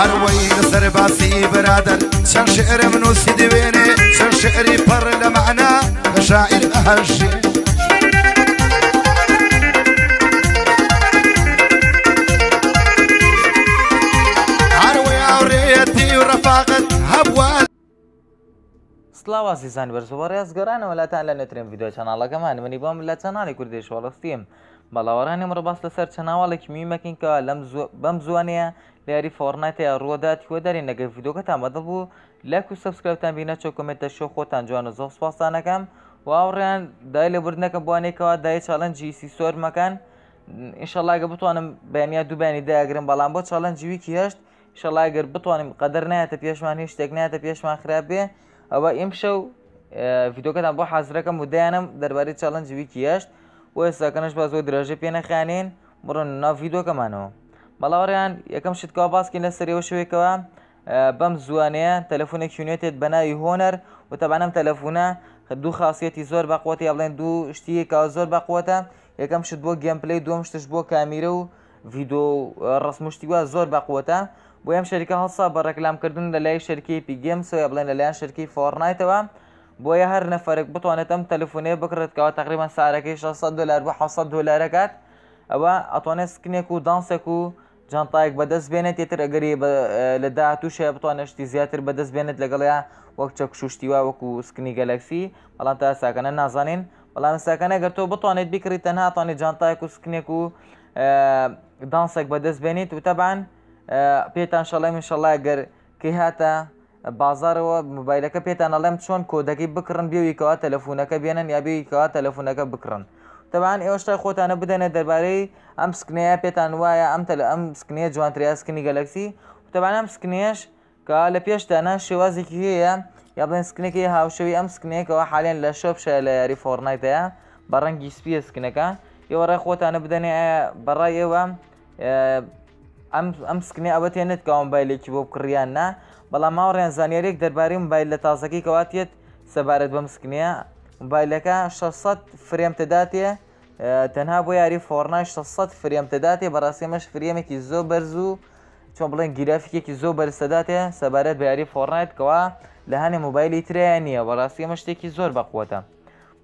هر وين سر باسي برادر سن شعر منو سيدي ويني سن شعري بر لمعنى كشاعر أهشي سلام عزیزان بەرزوبە ڕێزگەرانەوە لاتان لە ویدیو یددیو کمان منی بۆم لە کردیش کوردیش وەڵستیم. بەڵاوەڕانی مڕباس لەسەر چەناواڵێکی میمەکەین کە لەم بەم زوانەیە لە یاری فۆرنایتەیە ڕووداتی وەدەری نەگە یددیوکەتان بەدڵ بوو لەک و سبسکرایبتان بینە چۆکمێتە شۆ خۆتان جوانە زۆر سپاسانەکەم واوڕیان دای لە بردنەکە بوانێکەوە دای چاڵەنجی سی سۆر مەکان ئینشەڵاگە بتوانم بەنیا دووبانی داگرم بەڵام بۆ چاڵەنجی ویکی هەشت شەڵایگەر بتوانم قەدەر نایەتە پێشمانی شتێک نایەتە پێشمان خراپێ ئەوە ئیم شەو ڤیدۆکەتان بۆ حەزرەکەم ودایانم دەربارەی چاڵەنجی ویکی هەشت بۆ ئێستاکەنش با زۆر درێژە پێ نەخیانین بڕن ناو یددیوەکەمانەوە بەڵاوەڕیان یەکەم شتکەوە باسکەین لە سەرەوە شوێکەوە بەم زوانەیە تەلەفۆنێک شوێنێتێت بەناوی هۆنەر و تەبانم تەلەفۆنە دوو خاصەتی زۆر باقوەتی ئەڵێن دوو شتی کا زۆر باقوەتە یەکەم شت بۆ گەمپلی دوم شتش بۆ کامیرە و ڤیددیو ڕسمشتی وە زۆر باقوەتە بۆ ئەم شەرکە هەڵسا بە ڕێکلامکردن لە لای شەرکی پیگەمسەوە بڵێن لە لایەن شەرکی فۆرنایتەوە. بۆیە هەر نەفرێک بتوانێت ئەم تەلفۆنێ بکرێتەوە تقریبان سارەکەی 600 دلار بە 600 دلارەکەات ئەوە ئەتوانێت سکنێک و دانسێک و جانتایەک بەدەست بێنێت تێتر ئەگەری لە داهاتوشەیە بتوانشتی زیاتر بەدەست بێنێت لەگەڵیا وەک چەک شوشتیوا وەکو سکنی گەلەکسی بەڵام تا ساکەنە نازانین بەڵام ساکەنە گەر تۆ بتوانێت بیکریت تەنهاتوانێت جانتایەک و سکنێک و دانسێک بەدەست بێنیت و تەبان پێتان شەڵێ منشەڵای گەر کی هاتە بازارەوە موبایلەکە پێتان ئەڵێم چۆن کۆدەکەی بکڕن بێویکەوە تەلەفۆنەکە بێنن یابیکەوە تەلەفۆنەکە بکڕن. تەوان ئێوەشتا خۆتانە بدەنە دەربارەی ئەم سکنەیە پێتان وایە ئەم تەل ئەم سکنەیە جوانتریا سکنی گەلەکسی تەبانە ئەم سکنێش کە لە پێشتانە شێوازێکی هەیە یا بڵێن سکنەکەی هاوشەوی ئەم سکنێکەوە حالێن لە شۆپشە لە یاری فۆرنایتەیە بە ڕەنگی سپیە سکنەکە ئێوەڕێ خۆتانە بدەنێ بەڕای ئێوە ئەم سکنێ ئەوە تێنێت کاومبایلێکی بۆ بکڕیان نا بەڵام ماوە ڕێنزانانیارێک دەربارەی موبایل لە تازەکەی کەواتێت سەبارەت بە مسکنەیە موبایلەکە 600 فرێم تداتێ تەنها بۆ یاری فۆرنای 600 فرێم تداتێ بەڕاستێمەش فرێمێکی زۆ بەرز و چۆن بڵێن گرافیکێکی زۆ بەرسەداتێ سەبارەت بە یاری فۆرنایت کەوا لە هەنێ موبایلی تریان نییە بەڕاستی ئەمە شتێکی زۆر بەقوتە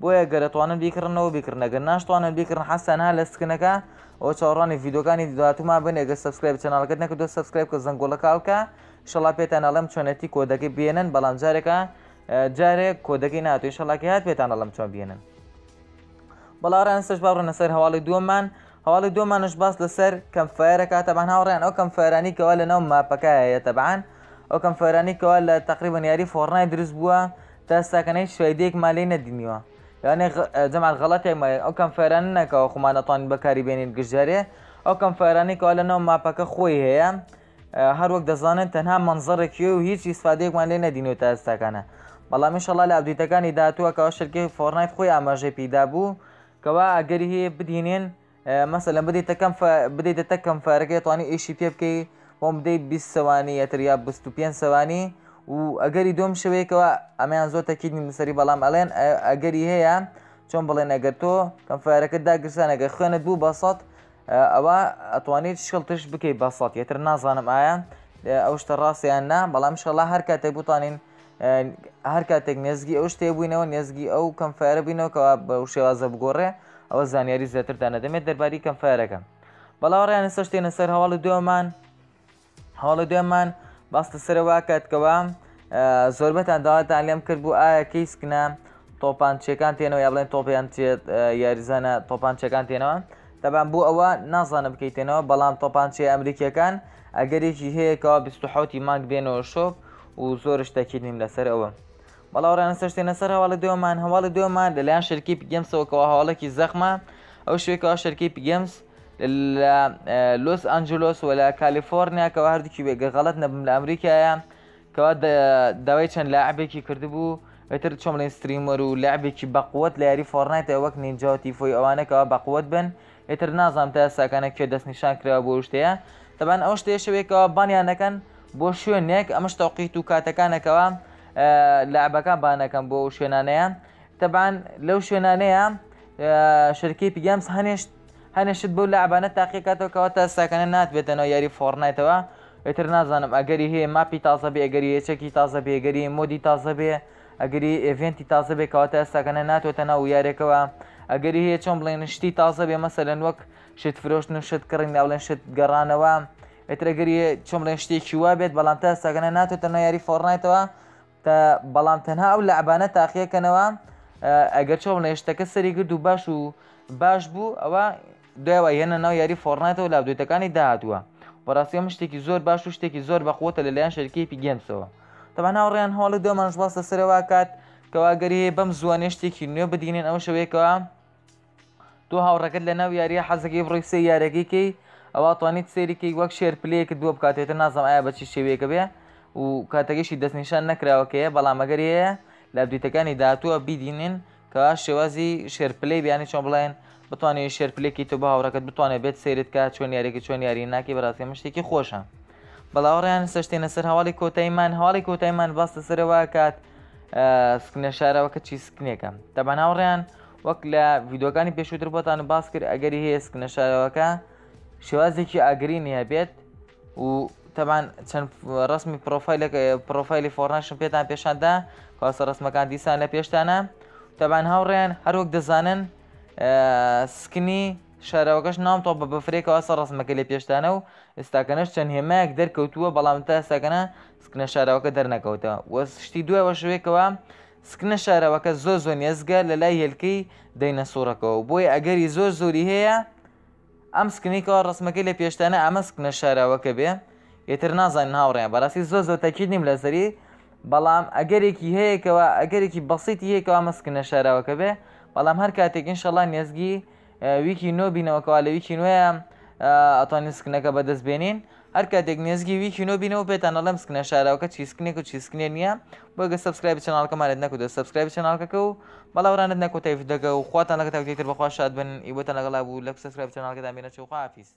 بۆیە گەرەتوانن بیکردنەوە بیکردنەگە ناشتوانن بیکردن حەسەنها لە سکنەکە ئەو چاڕانی یددیوکانی دواتوما بنێگە سبسکرایب چناڵەکە نەکە دو سبسکرایب کە زەنگۆڵەکەڵکە شڵا پێێتان ئەڵم چۆنەتی کۆدەکەی بێنن بەڵام جارێکە جارێک کۆدەکەی ناتوی شەڵاکی هات پێێتان ئەڵم چۆن بێنن بەڵاران سش باڕنە سەر هەواڵی دووەمان هەواڵی دومانش باس لەسەر کەمفەیرە کاتەبان هاوڕێن ئەو کەم فەرانی کەوا لە ناو ماپەکەیە تەبان ئەو کەم فەرانی کەوا لە تقریبان یاری فۆڕنای دروست بووە تا ساکەنەی شوێدێک مالی نەدینیوە یانێ جەمال غڵەتێک ئەو کەم فەران نەکەەوە خمانەتوان بەکاری بێنین گژارێ ئەو کەم فەرانی کەوا لە ناو ماپەکە خۆی هەیە. هەروەک دەزانن تەنها منزڕێکی و هیچ ئیسفادەیەکمان لێ نەدینەوە تا ئێستاکانە بەڵامی شەڵا لە ئابدیتەکانی داهاتوە کەەوە شەرکی فۆرنایت خۆی ئاماژێ پیدا بوو کەوا ئەگەری هەیە بدینێن مەسەلە بدەیتەکەم بدەیتە کەم فارەکەی توانانی ئیشی پێ بکەی بۆم بدەیت 20 سەوانی یەتریا 25 سەوانی و ئەگەری دۆم شوەیەکەوە ئەمیان زۆر تەکیدنی سەری بەڵام ئەڵێن ئەگەری هەیە چۆن بڵێن ئەگەر تۆ کەمفارەکە داگرسانەگە خوێنت بوو بەسەد ئەوە ئەتوانێت شکڵ تشت بکەیت بەسەڵ یەتر نازانم ئایا ئەو شتە ڕاستیان نا بەڵام شڵا هەر کاتێک بتوانین هەر کاتێک نێزگی ئەو شتێ بووینەوە نێزگی ئەو کەمفاارە بینەوەکەەوە بە شێوازە بگۆڕێ ئەوە زانیاری زیاتردانە دەمێت دەرباری کەمفاارەکە بەڵاوڕیان سەر شتێنە سەر هەواڵە دوێمان هەواڵە دوێمان باستە سەرەوە کاتکەوە زۆربەتان داواتان لێم کرد بوو ئایا کەیسکنە تۆپانچەکان تێنەوە یا بڵێن تۆپیان تێت یاریزانە تۆپانچەکان تێنەوە تەبان بوو ئەوە نازانە بکەیتێنەوە بەڵام تۆپانچی ئەمریکیەکان ئەگەرێکی هەیەکەوە 26 مانگ بێنەوە شۆپ و زۆر شتەکی نیم لەسەر ئەوە. بەڵاوڕانە سەرشتێنە سەر هەواڵە دێمان هەواڵە دێمان لەلایەن شەرکی پگەمسەوەکەەوە هەواڵێکی زەخمە ئەو شوێکەوە شەرکی پگەمس لە لۆس ئەنجلۆس و لە کالیفۆرنیا کەەوە هەردووکی بێگەغەڵت نەبم لە ئەمریکایە کەوا داوای چەند لاعبێکی کردبوو ئەتر چۆم لێن ستریمەر و لابێکی بەقوت لە یاری فۆرنایتە وەک نینجاتی فۆی ئەوانەکەەوە بەقوت بن ئێتر نازانام تا ساکانە کێ دەستنیشان کرا بۆ شتەیە تەبان ئەو شتەیە شوێکەوە بانیانەکەن بۆ شوێنێک ئەمەش تاوقیت و کاتەکانەکەەوە لابەکان بانەکەم بۆ شوێنانەیە تەبان لەو شوێنانەیە شەرکی پیگەمس هەنیشت هەنشت بۆ لابانە تاقیکاتەوەکەەوە تا ساکانە ناتبێتەوە یاری فۆرنایتەوە ئێتر نازانم ئەگەری هەیە ماپی تازە بێگەری یەچەکی تازە بێگەری مۆدی تازە بێ ئەگەری ئڤێنتی تازە بێکەوەتە ئەستاگەنە ناتوێتە ناو یارێکەوە ئەگەری هەیە چۆن بڵێن شتی تازە بێ مەسەلەن وەک شت فرۆشتن شت کڕین ناوڵێن شت گەڕانەوە ئێترەگەری چۆن بڵێن شتێکی وا بێت بەڵام تا ئەستاگەنە ناتوێتە ناو یاری فۆڕنایتەوە تا بەڵام تەنها ئەو لە ئەبانە تاقیەکەنەوە ئەگەر چۆن بڵێن شتەکە سەری گرد و باش و باش بوو ئەوە دوایەوە هێنە ناو یاری فۆڕنایەوە لە دوێتەکانی داهاتوە بەڕاستی شتێکی زۆر باش و شتێکی زۆر بەخۆتە لەلایەن شەرکیپی گەمسەوە. تەبا ناوڕێیان هەوڵی دۆمانش باس لە سەرەوە کات کەواگەری بەم زوانێ شتێکی نوێ بدینێن ئەو شوەیەکەوە تو هاوڕەکەت لە ناو یاریە حەزەکەی بڕی سێ یارەکەیکەی ئەوە توانیت سێریکەی وەک شێر پلەیەکە دووە بکاتێتە نازم ئایا بەچی شێوەیەکە بێ و کاتەگەشی دەستنیشان نەکراوەکەیە بەڵامەگەریەیە لە دویتەکانی داهاتووە بیدینێن کەوا شێوازی شێرپلەی بیانی چۆن بڵێن بتوانێت شێرپلێکی تو بە هاوڕەکەت بتوانێت بێت سیرت کە چۆن یاریێکی چۆن یاری ناکی بەڕاستی مشتێکی خۆشە. بەڵاوڕیان سەشتێنە سەر هەواڵی کۆتاییمان هەواڵی کۆتاییمان باستە سەرەوە کات سکنە شارەوەکە چی سکنێکم تەبەناوڕیان وەک لە یددیوەکانی پێشووتر بۆتان باس کرد ئەگەری هەیە سکنە شارەوەکە شێوازێکی ئاگری نیە بێت و تەبان چەند ڕسمی پرۆفایلەکە پرۆفایلی فۆرنشن پێتان پێشاندا کاسە ڕسمەکان دیسان لە پێشتانە تەبان هاوڕێن هەروەک دەزانن سکنی شارەوەکەش نامتۆ بە بەفرێکەوە سە ڕسمەکە لێ پێشتانە و ئێستاکەنەش چەند هێمایەک دەرکەوتووە بەڵام تا ئێستاکەنە سکنە شارەوەکە دەرنەکەوتەوە وە شتی دوایەوە شوێکەوە سکنە شارەوەکە زۆر زۆ نێزگە لە لای هێلکەی دەینە سوورەکەەوە بۆی ئەگەری زۆر زۆری هەیە ئەم سکنیکەوە ڕسمەکە لە پێشتانە ئەمە سکنە شارەوەکە بێ یتر نازانین هاوڕێن بەڕاستی زۆ زۆ تەکی نیم لەسەری بەڵام ئەگەرێکی هەیەکەوە ئەگەرێکی بەسییت یەکەوە مەسکنە شارەوەکە بێ بەڵام هەر کاتێک ئینشەڵان نێزگی ویکی نۆ بینەوەکەوا لە ویکی نوێە ئەتوانین سکنەکە بەدەست بێنین هەر کاتێک نێزگی ویکی نۆ بینەوە پێتان ئەڵم سکنە شاراوکە چیسکنێک و چیسکنێ نییە بۆگە سبسکرایب چناڵکەمانێت نەکو سبسکرایب چناڵکەکە و بەڵاوڕانت نەکو تەیف دەگە و خواتان لەکە تاکتێتتر بەخوا شاد بن ئیوەتە لەگەڵا بوو لە سبسکرایب چناڵکەدا بێنە چوخوافیست